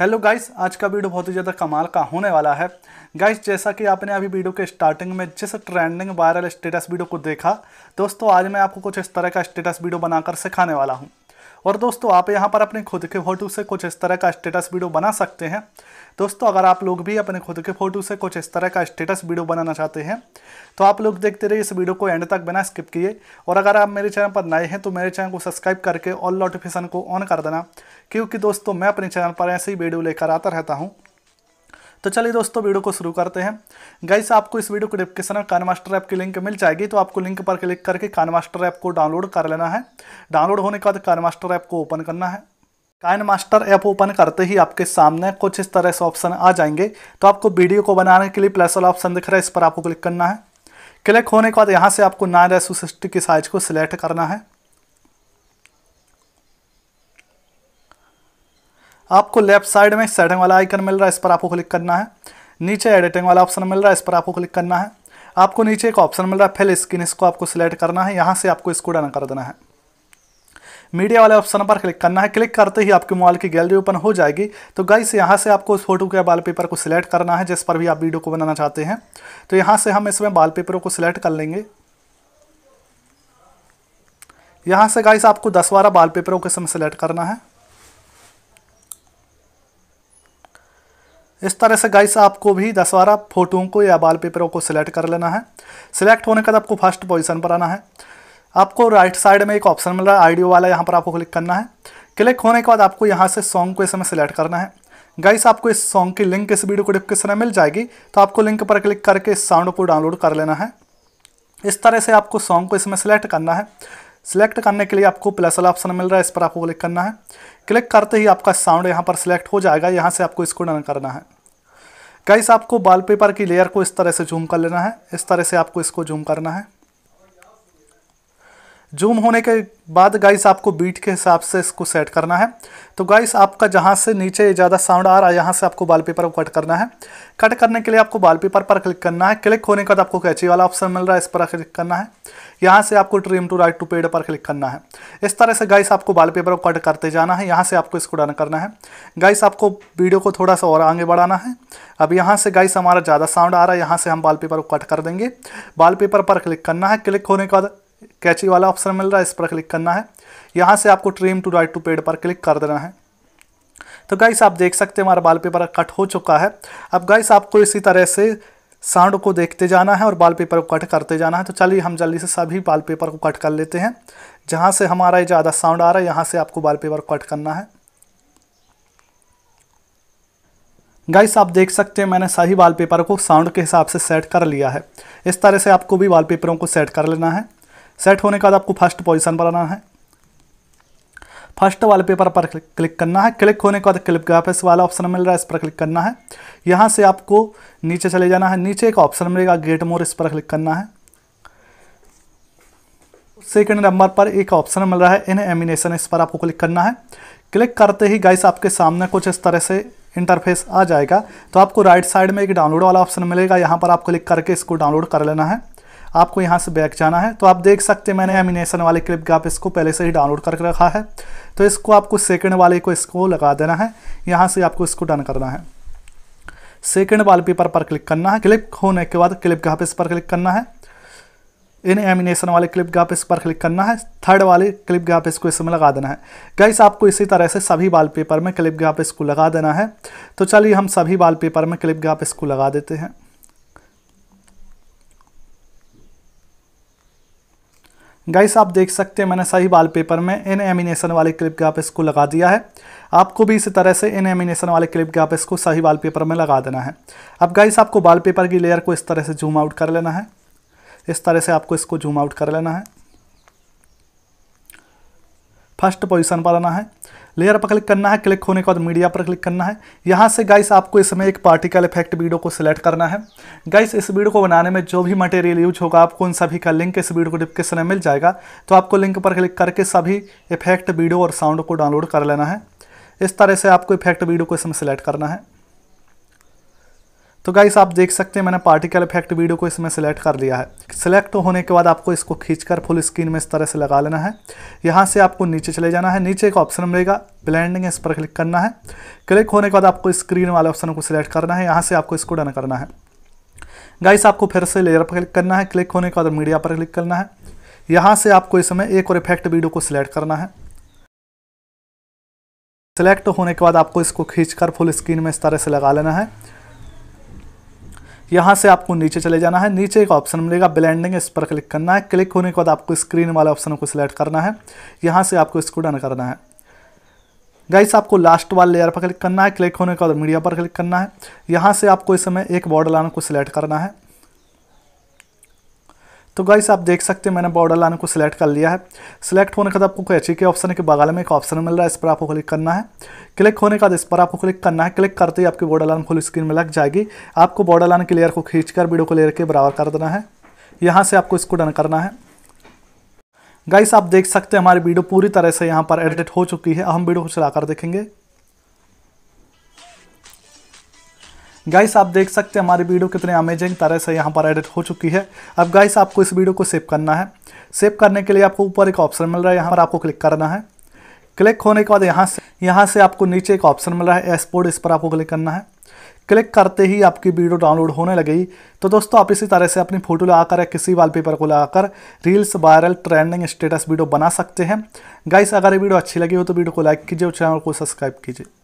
hello guys आज का video बहुत ही ज़्यादा कमाल का होने वाला है गाइस जैसा कि आपने अभी वीडियो के स्टार्टिंग में जिस ट्रेंडिंग वायरल स्टेटस वीडियो को देखा दोस्तों आज मैं आपको कुछ इस तरह का स्टेटस वीडियो बनाकर सिखाने वाला हूँ और दोस्तों आप यहाँ पर अपने खुद के फ़ोटो से कुछ इस तरह का स्टेटस वीडियो बना सकते हैं दोस्तों अगर आप लोग भी अपने खुद के फ़ोटो से कुछ इस तरह का स्टेटस वीडियो बनाना चाहते हैं तो आप लोग देखते रहिए इस वीडियो को एंड तक बिना स्किप किए और अगर आप मेरे चैनल पर नए हैं तो मेरे चैनल को सब्सक्राइब करके ऑल नोटिफिकेशन को ऑन कर देना क्योंकि दोस्तों मैं अपने चैनल पर ऐसे ही वीडियो लेकर आता रहता हूँ तो चलिए दोस्तों वीडियो को शुरू करते हैं गाइस आपको इस वीडियो को डिस्क्रिप्शन में कानमास्टर मास्टर ऐप की लिंक मिल जाएगी तो आपको लिंक पर क्लिक करके कान मास्टर ऐप को डाउनलोड कर लेना है डाउनलोड होने के बाद कान मास्टर ऐप को ओपन करना है काइन मास्टर ऐप ओपन करते ही आपके सामने कुछ इस तरह से ऑप्शन आ जाएंगे तो आपको वीडियो को बनाने के लिए प्लस वाला ऑप्शन दिख रहा है इस पर आपको क्लिक करना है क्लिक होने के बाद यहाँ से आपको नाइन सिक्सटी की साइज को सिलेक्ट करना है आपको लेफ्ट साइड में सेटिंग वाला आइकन मिल रहा है इस पर आपको क्लिक करना है नीचे एडिटिंग वाला ऑप्शन मिल रहा है इस पर आपको क्लिक करना है आपको नीचे एक ऑप्शन मिल रहा है फिल स्क्रीन इसको आपको सिलेक्ट करना है यहाँ से आपको इसको डन कर देना है मीडिया वाले ऑप्शन पर क्लिक करना है क्लिक करते ही आपके मोबाइल की गैलरी ओपन हो जाएगी तो गाइस यहाँ से आपको उस फोटो के वॉलपेपर को सिलेक्ट करना है जिस पर भी आप वीडियो को बनाना चाहते हैं तो यहाँ से हम इसमें वॉलपेपरों को सिलेक्ट कर लेंगे यहाँ से गाइस आपको दस बारह वॉलपेपरों के समय सेलेक्ट करना है इस तरह से गाइस आपको भी दस बारह फोटोओं को या वाल पेपरों को सिलेक्ट कर लेना है सिलेक्ट होने के बाद आपको फर्स्ट पोजिशन पर आना है आपको राइट साइड में एक ऑप्शन मिल रहा है आइडियो वाला यहाँ पर आपको क्लिक करना है क्लिक होने के बाद आपको यहाँ से सॉन्ग को इसमें सिलेक्ट करना है गाइस आपको इस सॉन्ग की लिंक इस वीडियो को डिस्क्रिप्शन में मिल जाएगी तो आपको लिंक पर क्लिक करके इस साउंड को डाउनलोड कर लेना है इस तरह से आपको सॉन्ग को इसमें सेलेक्ट करना है सिलेक्ट करने के लिए आपको प्लस वाला ऑप्शन मिल रहा है इस पर आपको क्लिक करना है क्लिक करते ही आपका साउंड यहाँ पर सिलेक्ट हो जाएगा यहाँ से आपको इसको डन करना है गाइस आपको वॉलपेपर की लेयर को इस तरह से जूम कर लेना है इस तरह से आपको इसको जूम करना है जूम होने के बाद गाइस आपको बीट के हिसाब से इसको सेट करना है तो गाइस आपका जहाँ से नीचे ज़्यादा साउंड आ रहा है यहाँ से आपको वॉलपेपर को कट करना है कट करने के लिए आपको वॉलपेपर पर क्लिक करना है क्लिक होने के बाद आपको कैची वाला ऑप्शन मिल रहा है इस पर क्लिक करना है यहाँ से आपको trim to right to pad पर क्लिक करना है इस तरह से गाइस आपको पेपर को कट करते जाना है यहाँ से आपको इसको डन करना है गाइस आपको वीडियो को थोड़ा सा और आगे बढ़ाना है अब यहाँ से गाइस हमारा ज़्यादा साउंड आ रहा है यहाँ से हम पेपर को कट कर देंगे पेपर पर क्लिक करना है क्लिक होने के बाद कैची वाला ऑप्शन मिल रहा है इस पर क्लिक करना है यहाँ से आपको trim to right to pad पर क्लिक कर देना है तो गाइस आप देख सकते हैं हमारा बाल पेपर कट हो चुका है अब गाइस आपको इसी तरह से साउंड को देखते जाना है और बाल पेपर को कट करते जाना है तो चलिए हम जल्दी से सभी बाल पेपर को कट कर लेते हैं जहाँ से हमारा ज़्यादा साउंड आ रहा है यहाँ से आपको बाल पेपर को कट करना है गाइस आप देख सकते हैं मैंने सही पेपर को साउंड के हिसाब से सेट कर लिया है इस तरह से आपको भी पेपरों को सेट कर लेना है सेट होने के बाद आपको फर्स्ट पोजिशन पर आना है फर्स्ट पेपर पर क्लिक करना है क्लिक होने के बाद क्लिप ग्राफिक्स वाला ऑप्शन मिल रहा है इस पर क्लिक करना है यहाँ से आपको नीचे चले जाना है नीचे एक ऑप्शन मिलेगा गेट मोर इस पर क्लिक करना है सेकेंड नंबर पर एक ऑप्शन मिल रहा है इन एमिनेशन इस पर आपको क्लिक करना है क्लिक करते ही गाइस आपके सामने कुछ इस तरह से इंटरफेस आ जाएगा तो आपको राइट साइड में एक डाउनलोड वाला ऑप्शन मिलेगा यहाँ पर आप क्लिक करके इसको डाउनलोड कर लेना है आपको यहाँ से बैक जाना है तो आप देख सकते हैं मैंने एमिनेशन वाले क्लिप का आप इसको पहले से ही डाउनलोड करके रखा है तो इसको आपको सेकेंड वाले को इसको लगा देना है यहाँ से आपको इसको डन करना है सेकेंड वाल पेपर पर क्लिक करना है क्लिक होने के बाद क्लिप का इस पर क्लिक करना है इन एमिनेशन वाले क्लिप गाप इस पर क्लिक करना है थर्ड वाले क्लिप गाप इसको इसमें लगा देना है गाइस आपको इसी तरह से सभी पेपर में क्लिप गाप इसको लगा देना है तो चलिए हम सभी पेपर में क्लिप गाप इसको लगा देते हैं गाइस आप देख सकते हैं मैंने सही वॉलपेपर में इन एमिनेशन वाले क्लिप गैप इसको लगा दिया है आपको भी इसी तरह से इन एमिनेशन वाले क्लिप गैप इसको सही वॉलपेपर में लगा देना है अब गाइस आपको वॉलपेपर की लेयर को इस तरह से जूम आउट कर लेना है इस तरह से आपको इसको जूम आउट कर लेना है फर्स्ट पोजिशन पर आना है लेयर पर क्लिक करना है क्लिक होने के बाद मीडिया पर क्लिक करना है यहाँ से गाइस आपको इसमें एक पार्टिकल इफेक्ट वीडियो को सिलेक्ट करना है गाइस इस वीडियो को बनाने में जो भी मटेरियल यूज होगा आपको उन सभी का लिंक इस वीडियो को डिस्क्रिप्शन में मिल जाएगा तो आपको लिंक पर क्लिक करके सभी इफेक्ट वीडियो और साउंड को डाउनलोड कर लेना है इस तरह से आपको इफेक्ट वीडियो को इसमें सेलेक्ट करना है तो गाइस आप देख सकते हैं मैंने पार्टिकल इफेक्ट वीडियो को इसमें सेलेक्ट कर लिया है सेलेक्ट तो होने के बाद आपको इसको खींचकर फुल स्क्रीन में इस तरह से लगा लेना है यहाँ से आपको नीचे चले जाना है नीचे एक ऑप्शन मिलेगा ब्लैंडिंग इस पर क्लिक करना है क्लिक होने के बाद आपको स्क्रीन वाले ऑप्शन को सिलेक्ट करना है यहाँ से आपको इसको डन करना है गाइस आपको फिर से लेयर पर क्लिक करना है क्लिक होने के बाद मीडिया पर क्लिक करना है यहाँ से आपको इसमें एक और इफेक्ट वीडियो को सिलेक्ट करना है सेलेक्ट होने के बाद आपको इसको खींचकर फुल स्क्रीन में इस तरह से लगा लेना है यहाँ से आपको नीचे चले जाना है नीचे एक ऑप्शन मिलेगा ब्लेंडिंग इस पर क्लिक करना है क्लिक होने के बाद आपको स्क्रीन वाले ऑप्शन को सिलेक्ट करना है यहाँ से आपको इसको डन करना है गाइस आपको लास्ट वाले लेयर पर क्लिक करना है क्लिक होने के बाद मीडिया पर क्लिक करना है यहाँ से आपको इस समय एक बॉर्डर लाइन को सिलेक्ट करना है तो गाइस आप देख सकते हैं मैंने बॉर्डर लाइन को सिलेक्ट कर लिया है सिलेक्ट होने के बाद आपको कैची के ऑप्शन के बगल में एक ऑप्शन मिल रहा है इस पर आपको क्लिक करना है क्लिक होने के बाद इस पर आपको क्लिक करना है क्लिक करते ही आपकी बॉर्डर लाइन फुल स्क्रीन में लग जाएगी आपको बॉर्डर लाइन की लेयर को कर वीडियो को लेयर के बराबर कर देना है यहाँ से आपको इसको डन करना है गाइस आप देख सकते हैं हमारी वीडियो पूरी तरह से यहाँ पर एडिट हो चुकी है हम वीडियो को चलाकर देखेंगे गाइस आप देख सकते हैं हमारी वीडियो कितने अमेजिंग तरह से यहाँ पर एडिट हो चुकी है अब गाइस आपको इस वीडियो को सेव करना है सेव करने के लिए आपको ऊपर एक ऑप्शन मिल रहा है यहाँ पर आपको क्लिक करना है क्लिक होने के बाद यहाँ से यहाँ से आपको नीचे एक ऑप्शन मिल रहा है एसपोर्ट इस पर आपको क्लिक करना है क्लिक करते ही आपकी वीडियो डाउनलोड होने लगेगी तो दोस्तों आप इसी तरह से अपनी फोटो लगाकर या किसी वॉलपेपर को लगाकर reels viral trending status video बना सकते हैं गाइस अगर ये वीडियो अच्छी लगी हो तो वीडियो को लाइक कीजिए और चैनल को सब्सक्राइब कीजिए